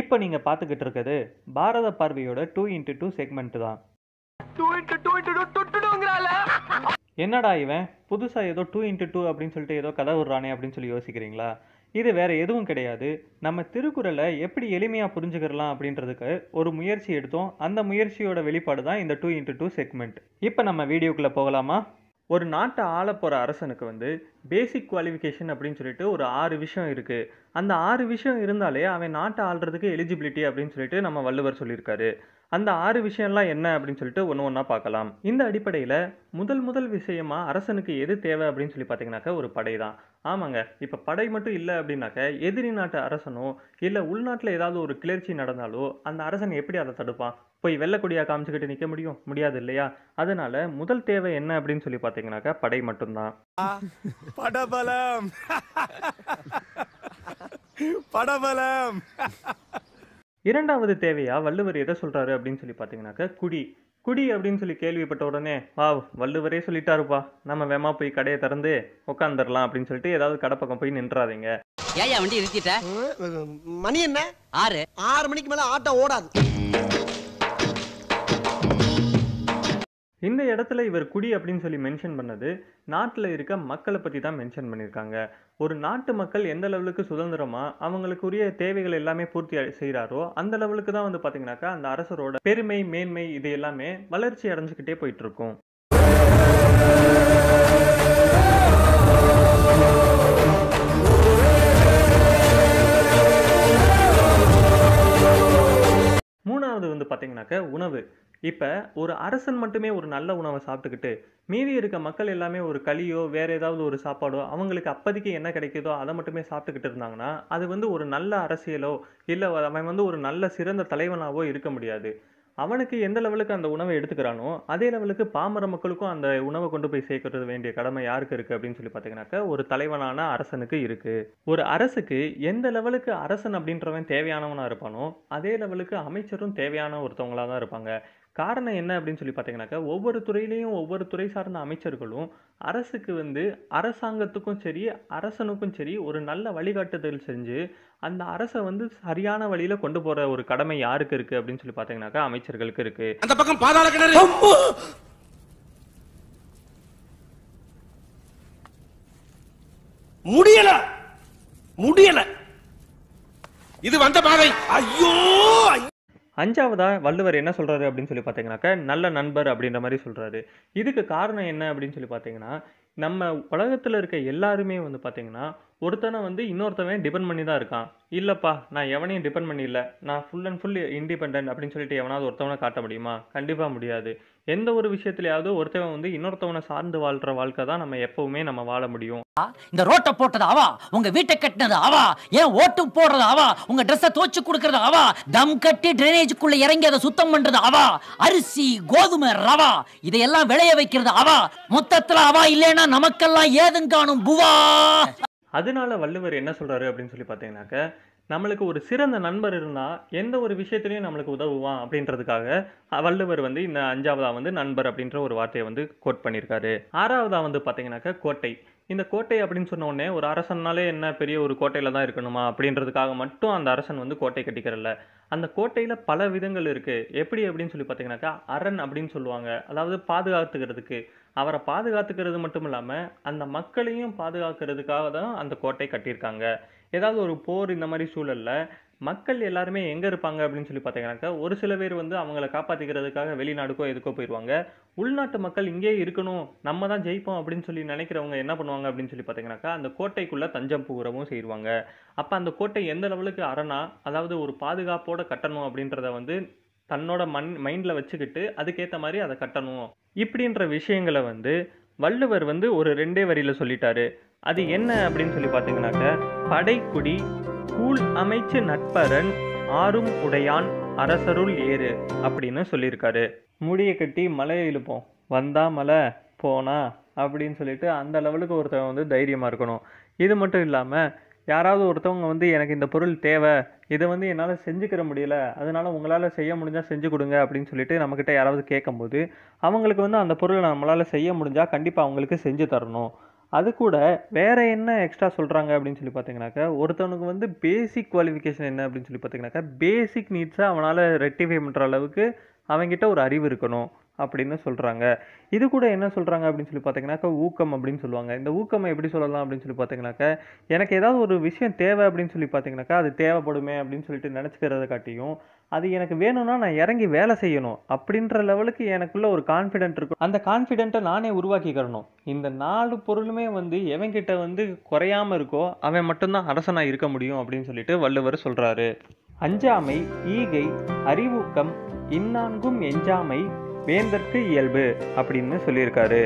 இப்போ நீங்கள் பார்த்துக்கிட்டு இருக்கிறது பாரத பார்வையோட டூ இன்ட்டு டூ செக்மெண்ட் தான் என்னடா இவன் புதுசாக ஏதோ டூ இன்ட்டு டூ அப்படின்னு சொல்லிட்டு ஏதோ கதை விடுறானே அப்படின்னு சொல்லி யோசிக்கிறீங்களா இது வேற எதுவும் கிடையாது நம்ம திருக்குறளை எப்படி எளிமையாக புரிஞ்சுக்கிறலாம் அப்படின்றதுக்கு ஒரு முயற்சி எடுத்தோம் அந்த முயற்சியோட வெளிப்பாடு தான் இந்த டூ இன்ட்டு டூ செக்மெண்ட் இப்போ நம்ம வீடியோக்குள்ளே போகலாமா ஒரு நாட்டை ஆள போகிற அரசனுக்கு வந்து பேசிக் குவாலிஃபிகேஷன் அப்படின்னு சொல்லிட்டு ஒரு ஆறு விஷயம் இருக்குது அந்த ஆறு விஷயம் இருந்தாலே அவன் நாட்டை ஆள்றதுக்கு எலிஜிபிலிட்டி அப்படின்னு சொல்லிட்டு நம்ம வள்ளுவர் சொல்லியிருக்காரு அந்த ஆறு விஷயம்லாம் என்ன அப்படின்னு சொல்லிட்டு ஒன்று ஒன்றா பார்க்கலாம் இந்த அடிப்படையில் முதல் முதல் விஷயமா அரசனுக்கு எது தேவை அப்படின்னு சொல்லி பார்த்தீங்கன்னாக்க ஒரு படை தான் ஆமாங்க இப்போ படை மட்டும் இல்லை அப்படின்னாக்க எதிரி நாட்டு அரசனோ இல்லை உள்நாட்டில் ஏதாவது ஒரு கிளர்ச்சி நடந்தாலோ அந்த அரசன் எப்படி அதை தடுப்பான் போய் வெள்ளக்கொடியாக காமிச்சுக்கிட்டு நிற்க முடியும் முடியாது இல்லையா அதனால முதல் தேவை என்ன அப்படின்னு சொல்லி பார்த்தீங்கன்னாக்க படை மட்டும்தான் படபலம் இரண்டாவது தேவையா வள்ளுவர் எதை சொல்றாரு அப்படின்னு சொல்லி பாத்தீங்கன்னாக்க குடி குடி அப்படின்னு சொல்லி கேள்விப்பட்ட உடனே வா வள்ளுவரே சொல்லிட்டாருப்பா நம்ம வேமா போய் கடையை திறந்து உட்காந்துடலாம் அப்படின்னு சொல்லிட்டு ஏதாவது கடைப்பக்கம் போய் நின்றாதீங்க ஏயா வண்டி இருக்கிட்ட மணி என்ன ஆறு ஆறு மணிக்கு மேல ஆட்டோ ஓடாது இந்த இடத்துல இவர் குடி அப்படின்னு சொல்லி மென்ஷன் பண்ணது நாட்டில் இருக்க மக்களை பற்றி தான் மென்ஷன் பண்ணியிருக்காங்க ஒரு நாட்டு மக்கள் எந்த லெவலுக்கு சுதந்திரமா அவங்களுக்குரிய தேவைகள் எல்லாமே பூர்த்தி செய்கிறாரோ அந்த லெவலுக்கு தான் வந்து பார்த்தீங்கன்னாக்கா அந்த அரசரோட பெருமை மேன்மை இது எல்லாமே வளர்ச்சி போயிட்டு போயிட்டுருக்கும் மூணாவது வந்து பார்த்திங்கனாக்கா உணவு இப்போ ஒரு அரசன் மட்டுமே ஒரு நல்ல உணவை சாப்பிட்டுக்கிட்டு மீதி இருக்க மக்கள் எல்லாமே ஒரு களியோ வேறு ஏதாவது ஒரு சாப்பாடோ அவங்களுக்கு அப்போதைக்கு என்ன கிடைக்குதோ அதை மட்டுமே சாப்பிட்டுக்கிட்டு இருந்தாங்கன்னா அது வந்து ஒரு நல்ல அரசியலோ இல்லை அவன் வந்து ஒரு நல்ல சிறந்த தலைவனாவோ இருக்க முடியாது அவனுக்கு எந்த லெவலுக்கு அந்த உணவை எடுத்துக்கிறானோ அதே லெவலுக்கு பாமர மக்களுக்கும் அந்த உணவை கொண்டு போய் சேர்க்கறது வேண்டிய கடமை யாருக்கு இருக்குது அப்படின்னு சொல்லி பார்த்தீங்கன்னாக்க ஒரு தலைவனான அரசனுக்கு இருக்குது ஒரு அரசுக்கு எந்த லெவலுக்கு அரசன் அப்படின்றவன் தேவையானவனாக இருப்பானோ அதே லெவலுக்கு அமைச்சரும் தேவையான ஒருத்தவங்களாக தான் இருப்பாங்க காரணம் என்ன அப்படின்னு சொல்லி பார்த்தீங்கன்னாக்கா ஒவ்வொரு துறையிலையும் ஒவ்வொரு துறை சார்ந்த அமைச்சர்களும் அரசுக்கு வந்து அரசாங்கத்துக்கும் சரி அரசனுக்கும் சரி ஒரு நல்ல வழிகாட்டுதல் செஞ்சு அந்த அரசை வந்து சரியான வழியில் கொண்டு போகிற ஒரு கடமை யாருக்கு இருக்குது அப்படின்னு சொல்லி பார்த்தீங்கன்னாக்கா அமைச்சர்களுக்கு இருக்குது அந்த பக்கம் பாதாள கிணறு முடியல முடியல இது வந்த பாதை ஐயோ அஞ்சாவதாக வள்ளுவர் என்ன சொல்கிறாரு அப்படின்னு சொல்லி பார்த்தீங்கன்னாக்க நல்ல நண்பர் அப்படின்ற மாதிரி சொல்கிறாரு இதுக்கு காரணம் என்ன அப்படின்னு சொல்லி பார்த்தீங்கன்னா நம்ம உலகத்தில் இருக்க எல்லாருமே வந்து பார்த்திங்கன்னா ஒருத்தனை வந்து இன்னொருத்தவன் டிபெண்ட் பண்ணி தான் இருக்கான் இல்லைப்பா நான் எவனையும் டிபெண்ட் பண்ணியில்ல நான் ஃபுல் அண்ட் ஃபுல் இண்டிபெண்ட் அப்படின்னு சொல்லிட்டு எவனாவது ஒருத்தவனை காட்ட முடியுமா கண்டிப்பாக முடியாது எந்த ஒரு விஷயத்துலையாவது ஒருத்தவன் வந்து இன்னொருத்தவனை சார்ந்து வாழ்கிற வாழ்க்கை தான் நம்ம எப்பவுமே நம்ம வாழ முடியும் இந்த ரோட்டை போட்டது அவா உங்க வீட்டை கட்டினது அவா ஏன் ஓட்டு போடுறது அவா உங்க ட்ரெஸ்ஸை தோச்சு கொடுக்கறது அவா தம் கட்டி ட்ரைனேஜுக்குள்ள இறங்கி அதை சுத்தம் பண்றது அவா அரிசி கோதுமை ரவா இதையெல்லாம் விளைய வைக்கிறது அவா மொத்தத்துல அவா இல்லைன்னா நமக்கெல்லாம் ஏதும் காணும் புவா அதனால வள்ளுவர் என்ன சொல்கிறாரு அப்படின்னு சொல்லி பார்த்தீங்கன்னாக்க நம்மளுக்கு ஒரு சிறந்த நண்பர் இருந்தால் எந்த ஒரு விஷயத்துலையும் நம்மளுக்கு உதவுவான் அப்படின்றதுக்காக வள்ளுவர் வந்து இந்த அஞ்சாவதாக வந்து நண்பர் அப்படின்ற ஒரு வார்த்தையை வந்து கோட் பண்ணியிருக்காரு ஆறாவதாக வந்து பார்த்தீங்கன்னாக்க கோட்டை இந்த கோட்டை அப்படின்னு சொன்ன உடனே ஒரு அரசன்னாலே என்ன பெரிய ஒரு கோட்டையில் தான் இருக்கணுமா அப்படின்றதுக்காக மட்டும் அந்த அரசன் வந்து கோட்டை கட்டிக்கிறல்ல அந்த கோட்டையில் பல விதங்கள் இருக்குது எப்படி அப்படின்னு சொல்லி பார்த்தீங்கன்னாக்கா அரண் அப்படின்னு சொல்லுவாங்க அதாவது பாதுகாத்துக்கிறதுக்கு அவரை பாதுகாத்துக்கிறது மட்டும் இல்லாமல் அந்த மக்களையும் பாதுகாக்கிறதுக்காக தான் அந்த கோட்டை கட்டியிருக்காங்க ஏதாவது ஒரு போர் இந்த மாதிரி சூழலில் மக்கள் எல்லாருமே எங்கே இருப்பாங்க அப்படின்னு சொல்லி பார்த்தீங்கன்னாக்கா ஒரு சில பேர் வந்து அவங்கள காப்பாற்றிக்கிறதுக்காக வெளிநாடுக்கோ எதுக்கோ போயிடுவாங்க உள்நாட்டு மக்கள் இங்கே இருக்கணும் நம்ம தான் ஜெயிப்போம் அப்படின்னு சொல்லி நினைக்கிறவங்க என்ன பண்ணுவாங்க அப்படின்னு சொல்லி பார்த்தீங்கன்னாக்கா அந்த கோட்டைக்குள்ளே தஞ்சம் புகுறவும் செய்வாங்க அப்போ அந்த கோட்டை எந்த லெவலுக்கு அரணா அதாவது ஒரு பாதுகாப்போடு கட்டணும் அப்படின்றத வந்து தன்னோட மண் மைண்டில் வச்சுக்கிட்டு அதுக்கேற்ற மாதிரி அதை கட்டணும் இப்படின்ற விஷயங்களை வந்து வள்ளுவர் வந்து ஒரு ரெண்டே வரியில் சொல்லிட்டாரு அது என்ன அப்படின்னு சொல்லி பார்த்தீங்கன்னாக்கா படைக்குடி கூழ் அமைச்சு நட்பரன் ஆறும் உடையான் அரசருள் ஏறு அப்படின்னு சொல்லியிருக்காரு முடியை கட்டி மலையை இழுப்போம் வந்தா மலை போனா அப்படின்னு சொல்லிட்டு அந்த லெவலுக்கு ஒருத்தவங்க வந்து தைரியமாக இருக்கணும் இது மட்டும் இல்லாமல் யாராவது ஒருத்தவங்க வந்து எனக்கு இந்த பொருள் தேவை இதை வந்து என்னால் செஞ்சுக்கிற முடியல அதனால் உங்களால் செய்ய முடிஞ்சால் செஞ்சு கொடுங்க அப்படின்னு சொல்லிட்டு நம்மக்கிட்ட யாராவது கேட்கும்போது அவங்களுக்கு வந்து அந்த பொருளை நம்மளால் செய்ய முடிஞ்சால் கண்டிப்பாக அவங்களுக்கு செஞ்சு தரணும் அது கூட வேறு என்ன எக்ஸ்ட்ரா சொல்கிறாங்க அப்படின்னு சொல்லி பார்த்தீங்கன்னாக்கா ஒருத்தவனுக்கு வந்து பேசிக் குவாலிஃபிகேஷன் என்ன அப்படின்னு சொல்லி பார்த்தீங்கன்னாக்கா பேசிக் நீட்ஸை அவனால் ரெக்டிஃபை பண்ணுற அளவுக்கு அவங்ககிட்ட ஒரு அறிவு இருக்கணும் அப்படின்னு சொல்கிறாங்க இது கூட என்ன சொல்கிறாங்க அப்படின்னு சொல்லி பார்த்தீங்கன்னாக்கா ஊக்கம் அப்படின்னு சொல்லுவாங்க இந்த ஊக்கம் எப்படி சொல்லலாம் அப்படின்னு சொல்லி பார்த்தீங்கன்னாக்கா எனக்கு ஏதாவது ஒரு விஷயம் தேவை அப்படின்னு சொல்லி பார்த்தீங்கன்னாக்கா அது தேவைப்படுமே அப்படின்னு சொல்லிட்டு நினச்சிக்கிறத காட்டியும் அது எனக்கு வேணும்னா நான் இறங்கி வேலை செய்யணும் அப்படின்ற லெவலுக்கு எனக்குள்ளே ஒரு கான்ஃபிடென்ட் இருக்கும் அந்த கான்ஃபிடென்ட்டை நானே உருவாக்கிக்கிறணும் இந்த நாலு பொருளுமே வந்து எவங்கிட்ட வந்து குறையாம இருக்கோ அவன் மட்டும்தான் அரசனாக இருக்க முடியும் அப்படின்னு சொல்லிட்டு வள்ளுவர் சொல்கிறாரு அஞ்சாமை ஈகை அறிவூக்கம் இன்னான்கும் எஞ்சாமை வேந்தற்கு இயல்பு அப்படின்னு சொல்லியிருக்காரு